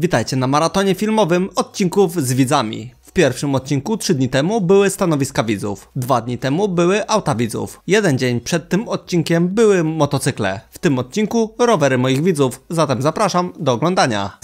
Witajcie na maratonie filmowym odcinków z widzami. W pierwszym odcinku 3 dni temu były stanowiska widzów, 2 dni temu były auta widzów, jeden dzień przed tym odcinkiem były motocykle, w tym odcinku rowery moich widzów, zatem zapraszam do oglądania.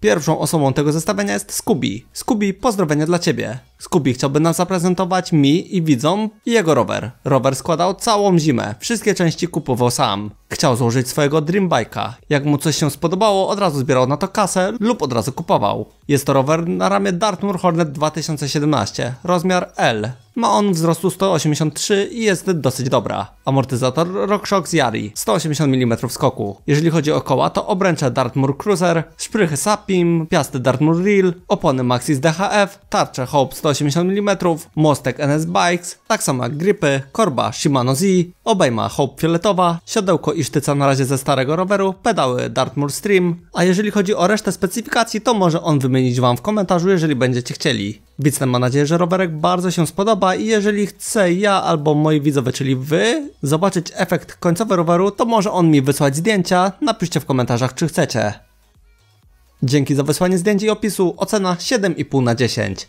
Pierwszą osobą tego zestawienia jest Scooby. Scooby, pozdrowienia dla Ciebie. Skubi chciałby nam zaprezentować mi i widzom jego rower. Rower składał całą zimę, wszystkie części kupował sam. Chciał złożyć swojego Dreambike'a. Jak mu coś się spodobało, od razu zbierał na to kasę lub od razu kupował. Jest to rower na ramię Dartmoor Hornet 2017, rozmiar L. Ma on wzrostu 183 i jest dosyć dobra. Amortyzator RockShox z Yari, 180 mm skoku. Jeżeli chodzi o koła, to obręcze Dartmoor Cruiser, szprychy Sapim, piasty Dartmoor Reel, opony Maxis DHF, tarcze Hope 100 180 mm, mostek NS Bikes, tak samo jak gripy, korba Shimano Z, obejma Hope fioletowa, siodełko i sztyca na razie ze starego roweru, pedały Dartmoor Stream, a jeżeli chodzi o resztę specyfikacji, to może on wymienić Wam w komentarzu, jeżeli będziecie chcieli. Wicnem mam nadzieję, że rowerek bardzo się spodoba i jeżeli chcę ja albo moi widzowie, czyli Wy, zobaczyć efekt końcowy roweru, to może on mi wysłać zdjęcia, napiszcie w komentarzach, czy chcecie. Dzięki za wysłanie zdjęć i opisu, ocena 7,5 na 10.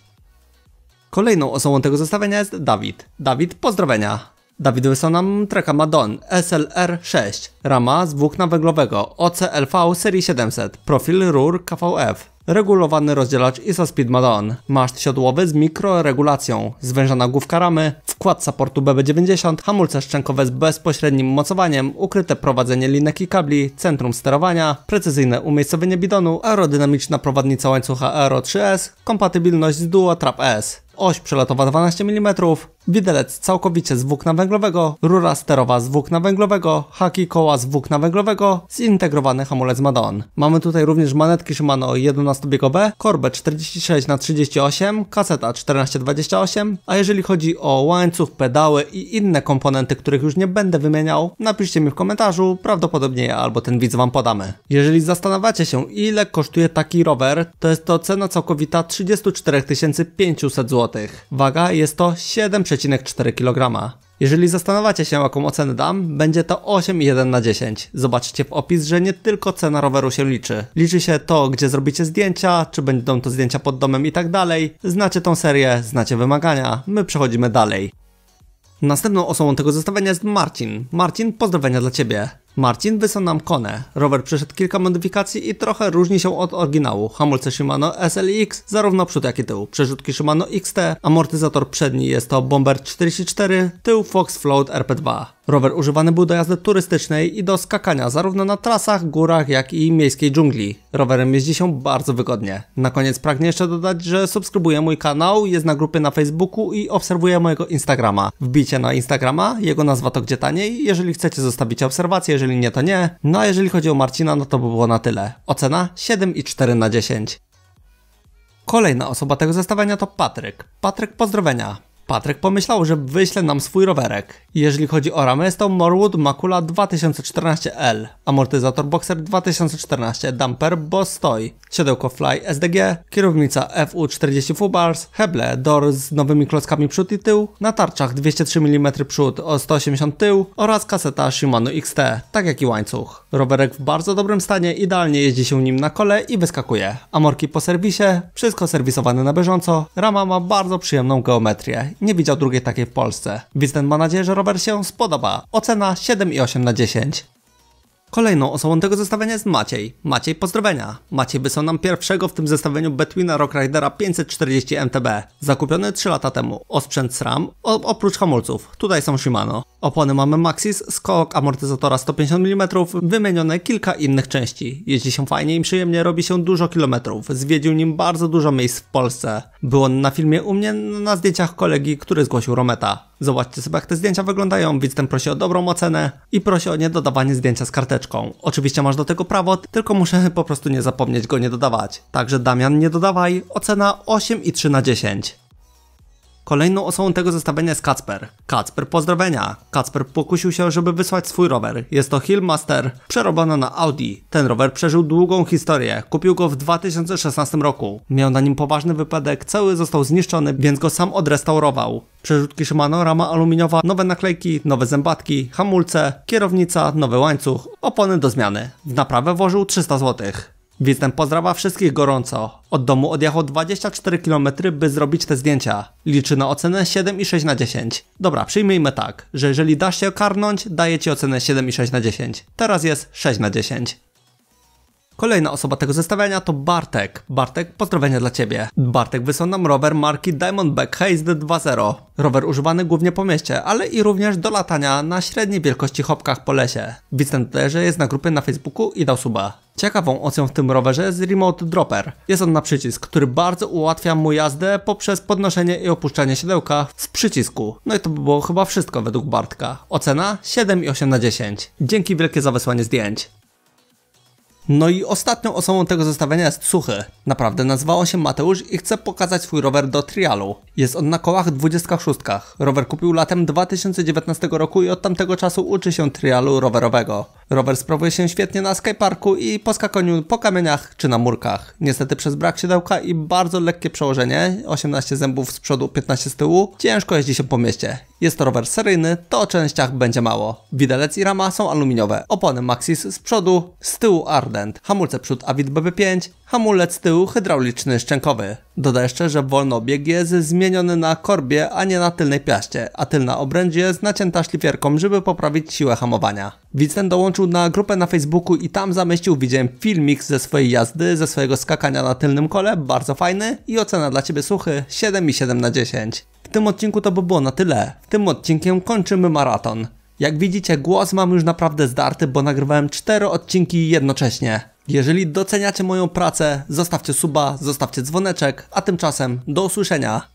Kolejną osobą tego zestawienia jest Dawid. Dawid, pozdrowienia! Dawid wysłał nam treka Madon SLR6, rama z włókna węglowego OCLV serii 700, profil rur KVF, regulowany rozdzielacz ISO Speed Madon, maszt siodłowy z mikroregulacją, zwężona główka ramy, wkład supportu BB90, hamulce szczękowe z bezpośrednim mocowaniem, ukryte prowadzenie linek i kabli, centrum sterowania, precyzyjne umiejscowienie bidonu, aerodynamiczna prowadnica łańcucha Aero 3S, kompatybilność z Duo Trap S oś przelatowa 12 mm, widelec całkowicie z włókna węglowego, rura sterowa z włókna węglowego, haki koła z włókna węglowego, zintegrowany hamulec madon Mamy tutaj również manetki Shimano 11-biegowe, korbę 46x38, kaseta 1428, a jeżeli chodzi o łańcuch, pedały i inne komponenty, których już nie będę wymieniał, napiszcie mi w komentarzu, prawdopodobnie ja albo ten widz wam podamy. Jeżeli zastanawiacie się ile kosztuje taki rower, to jest to cena całkowita 34 500 zł. Waga jest to 7 8,4 kg. Jeżeli zastanawiacie się jaką ocenę dam, będzie to 8,1 na 10. Zobaczycie w opis, że nie tylko cena roweru się liczy. Liczy się to, gdzie zrobicie zdjęcia, czy będą to zdjęcia pod domem i tak dalej. Znacie tą serię, znacie wymagania, my przechodzimy dalej. Następną osobą tego zestawienia jest Marcin. Marcin, pozdrowienia dla Ciebie. Marcin wysłał nam konę. Rower przeszedł kilka modyfikacji i trochę różni się od oryginału. Hamulce Shimano SLX, zarówno przód jak i tył. Przerzutki Shimano XT, amortyzator przedni jest to Bomber 44, tył Fox Float RP2. Rower używany był do jazdy turystycznej i do skakania zarówno na trasach, górach, jak i miejskiej dżungli. Rowerem jeździ się bardzo wygodnie. Na koniec pragnę jeszcze dodać, że subskrybuję mój kanał, jest na grupie na Facebooku i obserwuję mojego Instagrama. Wbijcie na Instagrama, jego nazwa to gdzie taniej, jeżeli chcecie zostawić obserwację, jeżeli nie to nie. No a jeżeli chodzi o Marcina, no to by było na tyle. Ocena 7,4 na 10. Kolejna osoba tego zestawienia to Patryk. Patryk, pozdrowienia. Patryk pomyślał, że wyśle nam swój rowerek. Jeżeli chodzi o ramę, jest to Morwood Macula 2014L, amortyzator Boxer 2014, damper Boss Toy, siodełko Fly SDG, kierownica FU40 Fubars, heble, door z nowymi klockami przód i tył, na tarczach 203 mm przód o 180 tył oraz kaseta Shimano XT, tak jak i łańcuch. Rowerek w bardzo dobrym stanie, idealnie jeździ się nim na kole i wyskakuje. Amorki po serwisie, wszystko serwisowane na bieżąco, rama ma bardzo przyjemną geometrię nie widział drugiej takiej w Polsce. Więc ten ma nadzieję, że Robert się spodoba. Ocena 7,8 na 10. Kolejną osobą tego zestawienia jest Maciej. Maciej, pozdrowienia. Maciej wysłał nam pierwszego w tym zestawieniu Betwina Rock Ridera 540 MTB, zakupiony 3 lata temu. Osprzęt SRAM, o, oprócz hamulców. Tutaj są Shimano. Opony mamy Maxis, skok amortyzatora 150 mm, wymienione kilka innych części. Jeździ się fajnie i przyjemnie, robi się dużo kilometrów. Zwiedził nim bardzo dużo miejsc w Polsce. Był on na filmie u mnie, na zdjęciach kolegi, który zgłosił Rometa. Zobaczcie sobie, jak te zdjęcia wyglądają. Widz ten prosi o dobrą ocenę i prosi o niedodawanie zdjęcia z karteczką. Oczywiście masz do tego prawo, tylko muszę po prostu nie zapomnieć go nie dodawać. Także Damian, nie dodawaj. Ocena 8 i 3 na 10. Kolejną osobą tego zestawienia jest Kacper. Kacper pozdrowienia. Kacper pokusił się, żeby wysłać swój rower. Jest to Hillmaster, przerobiony na Audi. Ten rower przeżył długą historię. Kupił go w 2016 roku. Miał na nim poważny wypadek, cały został zniszczony, więc go sam odrestaurował. Przerzutki Shimano, rama aluminiowa, nowe naklejki, nowe zębatki, hamulce, kierownica, nowy łańcuch, opony do zmiany. W naprawę włożył 300 złotych. Winston pozdrawa wszystkich gorąco. Od domu odjechał 24 km, by zrobić te zdjęcia. Liczy na ocenę 7,6 na 10. Dobra, przyjmijmy tak, że jeżeli dasz się karnąć, daje ci ocenę 7,6 na 10. Teraz jest 6 na 10. Kolejna osoba tego zestawienia to Bartek. Bartek, pozdrowienia dla Ciebie. Bartek wysłał nam rower marki Diamondback Hazed 2.0. Rower używany głównie po mieście, ale i również do latania na średniej wielkości hopkach po lesie. Widz też że jest na grupie na Facebooku i dał suba. Ciekawą opcją w tym rowerze jest Remote Dropper. Jest on na przycisk, który bardzo ułatwia mu jazdę poprzez podnoszenie i opuszczanie siodełka z przycisku. No i to by było chyba wszystko według Bartka. Ocena 7,8 na 10. Dzięki wielkie za wysłanie zdjęć. No i ostatnią osobą tego zestawienia jest Suchy. Naprawdę, nazywał się Mateusz i chce pokazać swój rower do trialu. Jest on na kołach 26. Rower kupił latem 2019 roku i od tamtego czasu uczy się trialu rowerowego. Rower sprawuje się świetnie na skateparku i po po kamieniach czy na murkach. Niestety przez brak siedełka i bardzo lekkie przełożenie, 18 zębów z przodu, 15 z tyłu, ciężko jeździ się po mieście. Jest to rower seryjny, to o częściach będzie mało. Widelec i rama są aluminiowe, opony Maxis z przodu, z tyłu Ardent, hamulce przód Avid BB5, hamulec z tyłu hydrauliczny szczękowy. Doda jeszcze, że wolnobieg jest zmieniony na korbie, a nie na tylnej piaście, a tylna obręcz jest nacięta szlifierką, żeby poprawić siłę hamowania. Widz ten dołączył na grupę na Facebooku i tam zamieścił widziałem filmik ze swojej jazdy, ze swojego skakania na tylnym kole, bardzo fajny i ocena dla Ciebie suchy 7,7 na 10. W tym odcinku to by było na tyle. W tym odcinkiem kończymy maraton. Jak widzicie, głos mam już naprawdę zdarty, bo nagrywałem 4 odcinki jednocześnie. Jeżeli doceniacie moją pracę, zostawcie suba, zostawcie dzwoneczek, a tymczasem do usłyszenia.